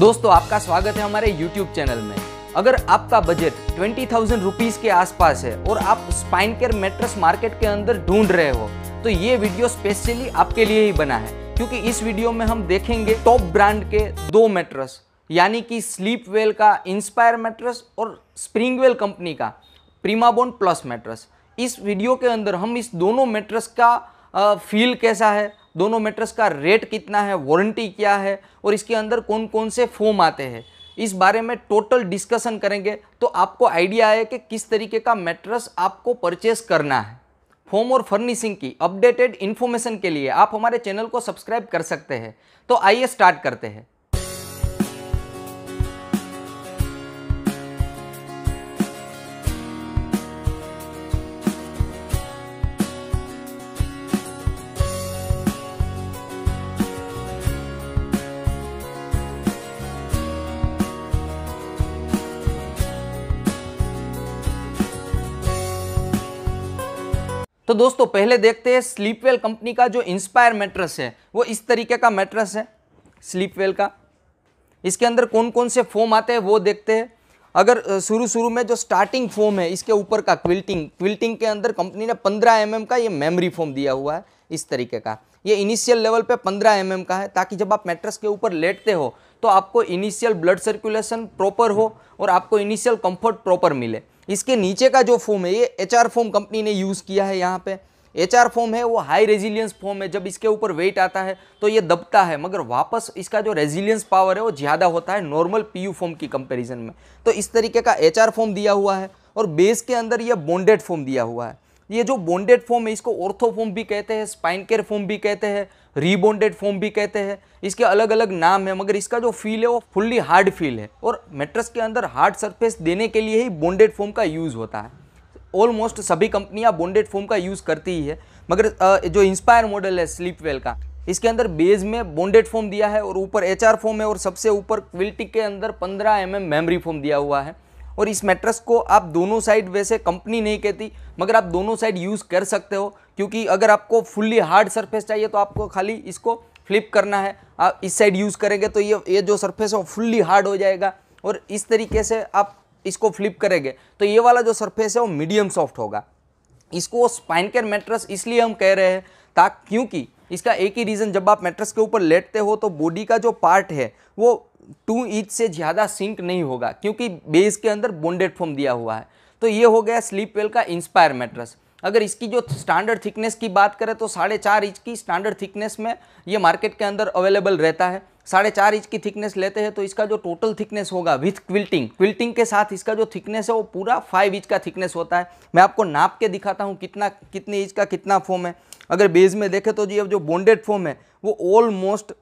दोस्तों आपका स्वागत है हमारे YouTube चैनल में अगर आपका बजट ट्वेंटी थाउजेंड रुपीज के आसपास है और आप स्पाइन केयर मेट्रस मार्केट के अंदर ढूंढ रहे हो तो ये वीडियो स्पेशली आपके लिए ही बना है क्योंकि इस वीडियो में हम देखेंगे टॉप ब्रांड के दो मेट्रस यानी कि स्लीप वेल का इंस्पायर मेट्रस और स्प्रिंग वेल कंपनी का प्रीमाबोन प्लस मेट्रस इस वीडियो के अंदर हम इस दोनों मेट्रस का फील कैसा है दोनों मेट्रस का रेट कितना है वारंटी क्या है और इसके अंदर कौन कौन से फोम आते हैं इस बारे में टोटल डिस्कशन करेंगे तो आपको आइडिया है कि किस तरीके का मेट्रस आपको परचेस करना है होम और फर्निशिंग की अपडेटेड इन्फॉर्मेशन के लिए आप हमारे चैनल को सब्सक्राइब कर सकते हैं तो आइए स्टार्ट करते हैं तो दोस्तों पहले देखते हैं स्लीपवेल कंपनी का जो इंस्पायर मेट्रस है वो इस तरीके का मेट्रस है स्लीपवेल का इसके अंदर कौन कौन से फॉर्म आते हैं वो देखते हैं अगर शुरू शुरू में जो स्टार्टिंग फॉर्म है इसके ऊपर का क्विल्टिंग क्विल्टिंग के अंदर कंपनी ने 15 एम mm का ये मेमरी फॉर्म दिया हुआ है इस तरीके का ये इनिशियल लेवल पे 15 एम mm का है ताकि जब आप मेट्रस के ऊपर लेटते हो तो आपको इनिशियल ब्लड सर्कुलेशन प्रॉपर हो और आपको इनिशियल कंफर्ट प्रॉपर मिले इसके नीचे का जो फॉर्म है ये एच आर फोम कंपनी ने यूज़ किया है यहाँ पे एच आर फॉर्म है वो हाई रेजिलियंस फॉर्म है जब इसके ऊपर वेट आता है तो ये दबता है मगर वापस इसका जो रेजिलियंस पावर है वो ज़्यादा होता है नॉर्मल पी यू फॉर्म की कंपेरिजन में तो इस तरीके का एच आर फॉर्म दिया हुआ है और बेस के अंदर यह बॉन्डेड फॉर्म दिया हुआ है ये जो बॉन्डेड फॉर्म है इसको ऑर्थो फॉर्म भी कहते हैं स्पाइन केयर फॉर्म भी कहते हैं रीबॉन्डेड फॉर्म भी कहते हैं इसके अलग अलग नाम है मगर इसका जो फील है वो फुल्ली हार्ड फील है और मेट्रस के अंदर हार्ड सरफेस देने के लिए ही बॉन्डेड फॉर्म का यूज़ होता है ऑलमोस्ट सभी कंपनियां बॉन्डेड फॉर्म का यूज़ करती ही है मगर जो इंस्पायर मॉडल है स्लीपवेल का इसके अंदर बेज में बॉन्डेड फॉर्म दिया है और ऊपर एच फॉर्म है और सबसे ऊपर क्विल्टी के अंदर 15 एम एम मेमरी फॉर्म दिया हुआ है और इस मेट्रस को आप दोनों साइड वैसे कंपनी नहीं कहती मगर आप दोनों साइड यूज़ कर सकते हो क्योंकि अगर आपको फुल्ली हार्ड सरफेस चाहिए तो आपको खाली इसको फ्लिप करना है आप इस साइड यूज़ करेंगे तो ये ये जो सरफेस है वो फुल्ली हार्ड हो जाएगा और इस तरीके से आप इसको फ्लिप करेंगे तो ये वाला जो सरफेस है वो मीडियम सॉफ्ट होगा इसको स्पाइन केयर मेट्रस इसलिए हम कह रहे हैं ताकि क्योंकि इसका एक ही रीज़न जब आप मेट्रस के ऊपर लेटते हो तो बॉडी का जो पार्ट है वो टू इंच से ज़्यादा सिंक नहीं होगा क्योंकि बेस के अंदर बॉन्डेड फॉर्म दिया हुआ है तो ये हो गया स्लीप वेल का इंस्पायर मैट्रस अगर इसकी जो स्टैंडर्ड थिकनेस की बात करें तो साढ़े चार इंच की स्टैंडर्ड थिकनेस में ये मार्केट के अंदर अवेलेबल रहता है साढ़े चार इंच की थिकनेस लेते हैं तो इसका जो टोटल थिकनेस होगा विथ क्विल्टिंग क्विल्टिंग के साथ इसका जो थिकनेस है वो पूरा फाइव इंच का थिकनेस होता है मैं आपको नाप के दिखाता हूँ कितना कितने इंच का कितना फॉर्म है अगर बेज में देखें तो ये जो बॉन्डेड फॉर्म है वो ऑलमोस्ट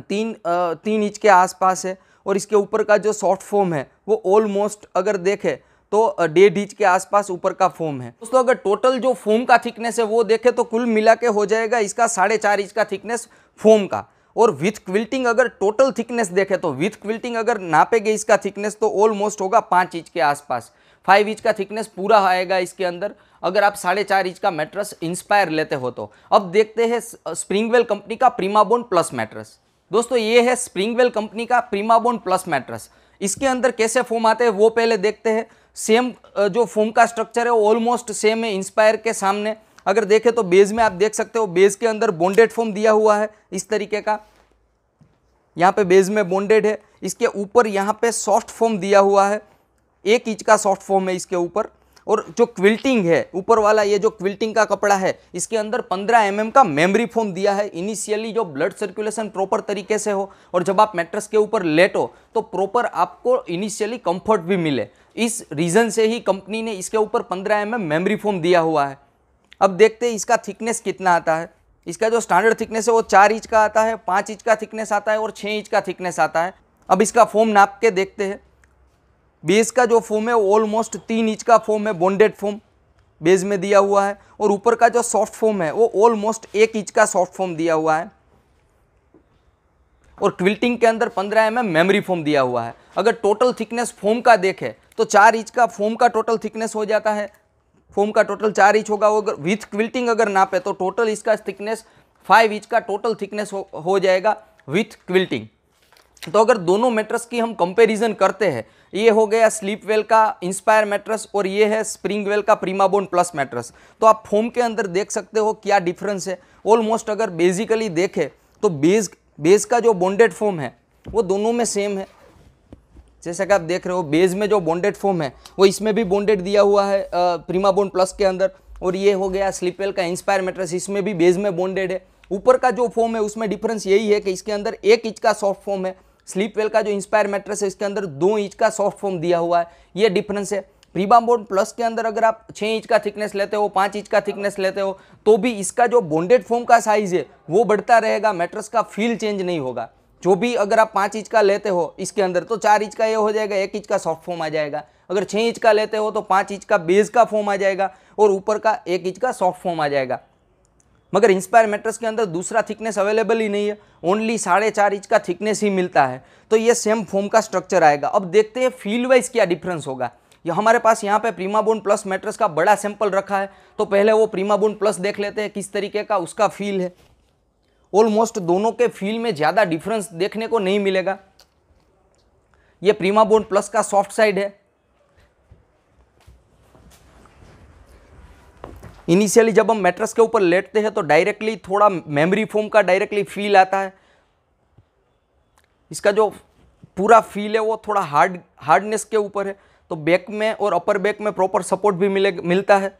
तीन तीन इंच के आसपास है और इसके ऊपर का जो सॉफ्ट फॉर्म है वो ऑलमोस्ट अगर देखें तो डेढ़ इंच के आसपास ऊपर का फोम है दोस्तों अगर टोटल जो फोम का थिकनेस है वो देखें तो कुल मिला के हो जाएगा इसका साढ़े चार इंच का थिकनेस फोम का और विथ क्विल्टिंग अगर टोटल थिकनेस देखें तो विथ क्विल्टिंग अगर नापेगे इसका थिकनेस तो ऑलमोस्ट होगा पाँच इंच के आसपास फाइव इंच का थिकनेस पूरा आएगा इसके अंदर अगर आप साढ़े चार इंच का मैट्रस इंस्पायर लेते हो तो अब देखते हैं स्प्रिंगवेल कंपनी का प्रीमाबोन प्लस मैट्रस दोस्तों ये है स्प्रिंगवेल कंपनी का प्रीमाबोन प्लस मैट्रस इसके अंदर कैसे फोम आते हैं वो पहले देखते हैं सेम जो फोम का स्ट्रक्चर है वो ऑलमोस्ट सेम है इंस्पायर के सामने अगर देखें तो बेज में आप देख सकते हो बेज के अंदर बॉन्डेड फोम दिया हुआ है इस तरीके का यहाँ पे बेज में बॉन्डेड है इसके ऊपर यहाँ पे सॉफ्ट फोम दिया हुआ है एक इंच का सॉफ्ट फोम है इसके ऊपर और जो क्विल्टिंग है ऊपर वाला ये जो क्विल्टिंग का कपड़ा है इसके अंदर 15 एम mm का मेमरी फोम दिया है इनिशियली जो ब्लड सर्कुलेशन प्रॉपर तरीके से हो और जब आप मेट्रस के ऊपर लेटो तो प्रॉपर आपको इनिशियली कंफर्ट भी मिले इस रीज़न से ही कंपनी ने इसके ऊपर 15 एम mm मेमरी फोम दिया हुआ है अब देखते हैं इसका थिकनेस कितना आता है इसका जो स्टैंडर्ड थिकनेस है वो चार इंच का आता है पाँच इंच का थिकनेस आता है और छः इंच का थिकनेस आता है अब इसका फोम नाप के देखते हैं बेस का जो फोम है ऑलमोस्ट तीन इंच का फोम है बॉन्डेड फोम बेस में दिया हुआ है और ऊपर का जो सॉफ्ट फोम है वो ऑलमोस्ट एक इंच का सॉफ्ट फोम दिया हुआ है और क्विल्टिंग के अंदर पंद्रह एम एम मेमरी फोम दिया हुआ है अगर टोटल थिकनेस फोम का देखें तो चार इंच का फोम का टोटल थिकनेस हो जाता है फोम का टोटल चार इंच होगा अगर विथ क्विल्टिंग अगर नापे तो टोटल इसका थिकनेस फाइव इंच का टोटल थिकनेस हो, हो जाएगा विथ क्विल्टिंग तो अगर दोनों मेट्रस की हम कंपेरिजन करते हैं ये हो गया स्लीप वेल का इंस्पायर मैट्रस और ये है स्प्रिंग वेल का प्रीमाबोन प्लस मैट्रस तो आप फोम के अंदर देख सकते हो क्या डिफरेंस है ऑलमोस्ट अगर बेसिकली देखें तो बेस बेस का जो बॉन्डेड फोम है वो दोनों में सेम है जैसा कि आप देख रहे हो बेस में जो बॉन्डेड फोम है वो इसमें भी बॉन्डेड दिया हुआ है प्रीमाबोन प्लस के अंदर और ये हो गया वेल का इंस्पायर मैट्रस इसमें भी बेज में बॉन्डेड है ऊपर का जो फॉर्म है उसमें डिफरेंस यही है कि इसके अंदर एक इंच का सॉफ्ट फॉर्म है स्लीपवेल का जो इंस्पायर मैट्रेस है इसके अंदर दो इंच का सॉफ्ट फॉर्म दिया हुआ है ये डिफरेंस है प्रीबाम बोन प्लस के अंदर अगर आप छः इंच का थिकनेस लेते हो पाँच इंच का थिकनेस लेते हो तो भी इसका जो बॉन्डेड फॉर्म का साइज़ है वो बढ़ता रहेगा मैट्रेस का फील चेंज नहीं होगा जो भी अगर आप पाँच इंच का लेते हो इसके अंदर तो चार इंच का ये हो जाएगा एक इंच का सॉफ्ट फॉर्म आ जाएगा अगर छः इंच का लेते हो तो पाँच इंच का बेस का फॉर्म आ जाएगा और ऊपर का एक इंच का सॉफ्ट फॉर्म आ जाएगा मगर इंस्पायर मेट्रस के अंदर दूसरा थिकनेस अवेलेबल ही नहीं है ओनली साढ़े चार इंच का थिकनेस ही मिलता है तो ये सेम फोम का स्ट्रक्चर आएगा अब देखते हैं फील वाइज क्या डिफरेंस होगा ये हमारे पास यहाँ पे प्रीमाबोन प्लस मेट्रस का बड़ा सैंपल रखा है तो पहले वो प्रीमाबोन प्लस देख लेते हैं किस तरीके का उसका फील है ऑलमोस्ट दोनों के फील में ज़्यादा डिफरेंस देखने को नहीं मिलेगा ये प्रीमाबोन प्लस का सॉफ्ट साइड है इनिशियली जब हम मेट्रस के ऊपर लेटते हैं तो डायरेक्टली थोड़ा मेमोरी फोम का डायरेक्टली फील आता है इसका जो पूरा फील है वो थोड़ा हार्ड हार्डनेस के ऊपर है तो बैक में और अपर बैक में प्रॉपर सपोर्ट भी मिले मिलता है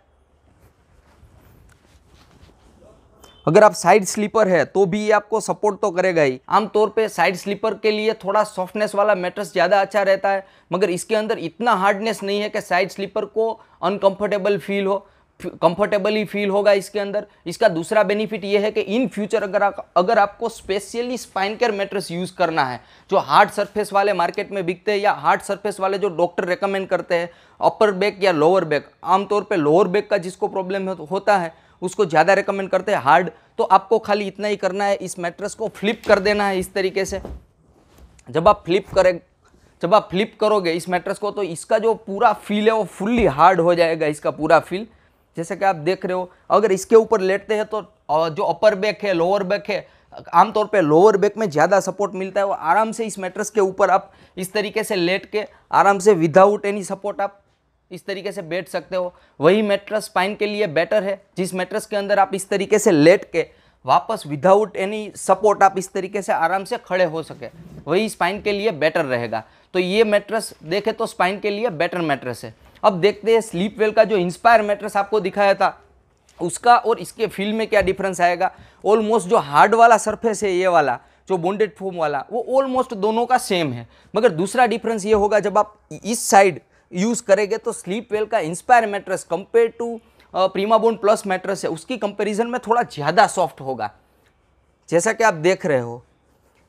अगर आप साइड स्लीपर है तो भी ये आपको सपोर्ट तो करेगा ही आमतौर पे साइड स्लीपर के लिए थोड़ा सॉफ्टनेस वाला मेट्रस ज़्यादा अच्छा रहता है मगर इसके अंदर इतना हार्डनेस नहीं है कि साइड स्लीपर को अनकंफर्टेबल फील हो कंफर्टेबली फील होगा इसके अंदर इसका दूसरा बेनिफिट ये है कि इन फ्यूचर अगर आप अगर आपको specially spine care mattress use करना है जो हार्ड सरफेस वाले मार्केट में बिकते हैं या हार्ड सरफेस वाले जो डॉक्टर रिकमेंड करते हैं अपर बैक या लोअर बैक आमतौर पर लोअर बैक का जिसको प्रॉब्लम होता है उसको ज़्यादा रिकमेंड करते हैं हार्ड तो आपको खाली इतना ही करना है इस मेट्रेस को फ्लिप कर देना है इस तरीके से जब आप फ्लिप करें जब आप फ्लिप करोगे इस मैट्रेस को तो इसका जो पूरा फील है वो फुल्ली हार्ड हो जाएगा इसका पूरा फील जैसे कि आप देख रहे हो अगर इसके ऊपर लेटते हैं तो जो अपर बैक है लोअर बैक है आमतौर पे लोअर बैक में ज़्यादा सपोर्ट मिलता है वो आराम से इस मेट्रस के ऊपर आप इस तरीके से लेट के आराम से विदाउट एनी सपोर्ट आप इस तरीके से बैठ सकते हो वही मेट्रस स्पाइन के लिए बेटर है जिस मैट्रेस के अंदर आप इस तरीके से लेट के वापस विदाउट एनी सपोर्ट आप इस तरीके से आराम से खड़े हो सके वही स्पाइन के लिए बेटर रहेगा तो ये मेट्रस देखें तो स्पाइन के लिए बेटर मेट्रस है अब देखते हैं स्लीप वेल का जो इंस्पायर मैट्रेस आपको दिखाया था उसका और इसके फील में क्या डिफरेंस आएगा ऑलमोस्ट जो हार्ड वाला सरफेस है ये वाला जो बॉन्डेड फोम वाला वो ऑलमोस्ट दोनों का सेम है मगर दूसरा डिफरेंस ये होगा जब आप इस साइड यूज़ करेंगे तो स्लीप वेल का इंस्पायर मैट्रेस कंपेयर टू प्रीमाबोन प्लस मैट्रेस है उसकी कंपेरिजन में थोड़ा ज़्यादा सॉफ्ट होगा जैसा कि आप देख रहे हो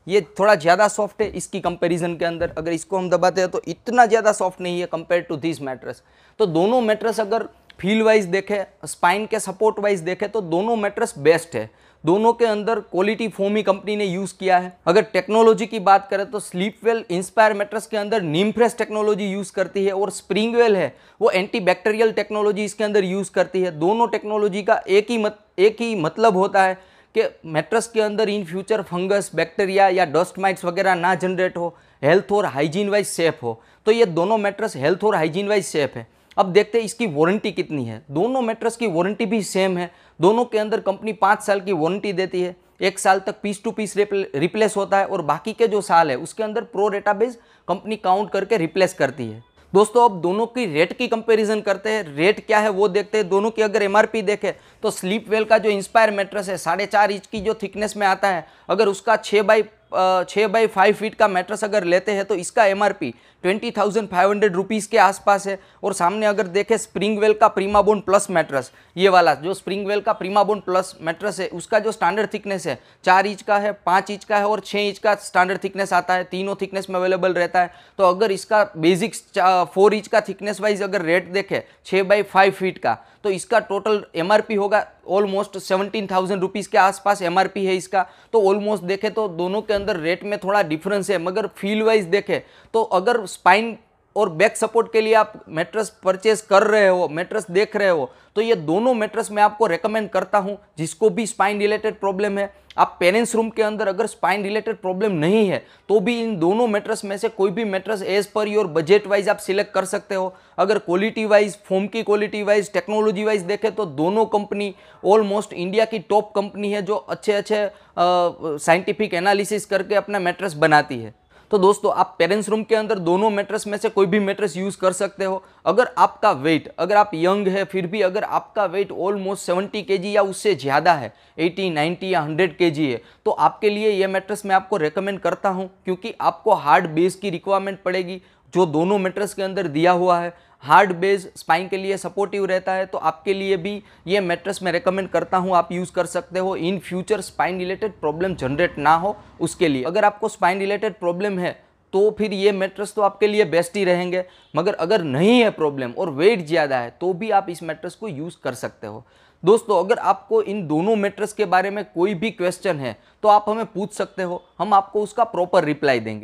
ये थोड़ा ज़्यादा सॉफ्ट है इसकी कंपैरिजन के अंदर अगर इसको हम दबाते हैं तो इतना ज़्यादा सॉफ्ट नहीं है कंपेयर टू दिस मैट्रेस तो दोनों मैट्रेस अगर फील वाइज देखें स्पाइन के सपोर्ट वाइज देखें तो दोनों मैट्रेस बेस्ट है दोनों के अंदर क्वालिटी फोम ही कंपनी ने यूज़ किया है अगर टेक्नोलॉजी की बात करें तो स्लीपवेल इंस्पायर मेट्रस के अंदर नीमफ्रेश टेक्नोलॉजी यूज़ करती है और स्प्रिंगवेल है वो एंटी बैक्टेरियल टेक्नोलॉजी इसके अंदर यूज़ करती है दोनों टेक्नोलॉजी का एक ही मत एक ही मतलब होता है कि मेट्रस के अंदर इन फ्यूचर फंगस बैक्टीरिया या डस्ट माइट्स वगैरह ना जनरेट हो हेल्थ और हाइजीन वाइज सेफ हो तो ये दोनों मेट्रस हेल्थ और हाइजीन वाइज सेफ है अब देखते हैं इसकी वारंटी कितनी है दोनों मेट्रस की वारंटी भी सेम है दोनों के अंदर कंपनी पाँच साल की वारंटी देती है एक साल तक पीस टू पीस रिप्लेस होता है और बाकी के जो साल है उसके अंदर प्रो डेटाबेस कंपनी काउंट करके रिप्लेस करती है दोस्तों अब दोनों की रेट की कंपैरिजन करते हैं रेट क्या है वो देखते हैं दोनों की अगर एमआरपी देखें तो स्लीप वेल का जो इंस्पायर मेट्रस है साढ़े चार इंच की जो थिकनेस में आता है अगर उसका छः बाई छः बाई फाइव फीट का मैट्रस अगर लेते हैं तो इसका M R P twenty thousand five hundred rupees के आसपास है और सामने अगर देखें स्प्रिंग वेल का प्रीमाबोन प्लस मैट्रस ये वाला जो स्प्रिंग वेल का प्रीमाबोन प्लस मैट्रस है उसका जो स्टैंडर्ड थिकनेस है चार इंच का है पाँच इंच का है और छः इंच का स्टैंडर्ड थिकनेस आता है तीनों थिकनेस में अवेलेबल रहता है तो अगर इसका बेसिक फोर इंच का थिकनेस वाइज अगर रेट देखें छः बाई फाइव फीट का तो इसका टोटल एम होगा ऑलमोस्ट सेवनटीन थाउजेंड रुपीज़ के आसपास एम है इसका तो ऑलमोस्ट देखें तो दोनों के अंदर रेट में थोड़ा डिफरेंस है मगर फील वाइज देखें तो अगर स्पाइन और बैक सपोर्ट के लिए आप मेट्रस परचेज कर रहे हो मेट्रस देख रहे हो तो ये दोनों मेट्रस मैं आपको रेकमेंड करता हूँ जिसको भी स्पाइन रिलेटेड प्रॉब्लम है आप पेरेंट्स रूम के अंदर अगर स्पाइन रिलेटेड प्रॉब्लम नहीं है तो भी इन दोनों मेट्रस में से कोई भी mattress as per your budget wise आप सिलेक्ट कर सकते हो अगर क्वालिटी वाइज फोम की क्वालिटी वाइज टेक्नोलॉजी वाइज देखें तो दोनों कंपनी ऑलमोस्ट इंडिया की टॉप कंपनी है जो अच्छे अच्छे साइंटिफिक एनालिसिस करके अपना मेट्रस बनाती है तो दोस्तों आप पेरेंट्स रूम के अंदर दोनों मेट्रेस में से कोई भी मेट्रेस यूज़ कर सकते हो अगर आपका वेट अगर आप यंग है फिर भी अगर आपका वेट ऑलमोस्ट सेवेंटी के या उससे ज़्यादा है एटी नाइनटी या हंड्रेड के है तो आपके लिए ये मेट्रेस मैं आपको रेकमेंड करता हूँ क्योंकि आपको हार्ड बेस की रिक्वायरमेंट पड़ेगी जो दोनों मेट्रेस के अंदर दिया हुआ है हार्ड बेस स्पाइन के लिए सपोर्टिव रहता है तो आपके लिए भी ये मेट्रस मैं रिकमेंड करता हूँ आप यूज़ कर सकते हो in future spine related problem generate ना हो उसके लिए अगर आपको स्पाइन रिलेटेड प्रॉब्लम है तो फिर ये मेट्रस तो आपके लिए बेस्ट ही रहेंगे मगर अगर नहीं है प्रॉब्लम और वेट ज़्यादा है तो भी आप इस मेट्रस को यूज़ कर सकते हो दोस्तों अगर आपको इन दोनों मेट्रस के बारे में कोई भी क्वेश्चन है तो आप हमें पूछ सकते हो हम आपको उसका प्रॉपर रिप्लाई देंगे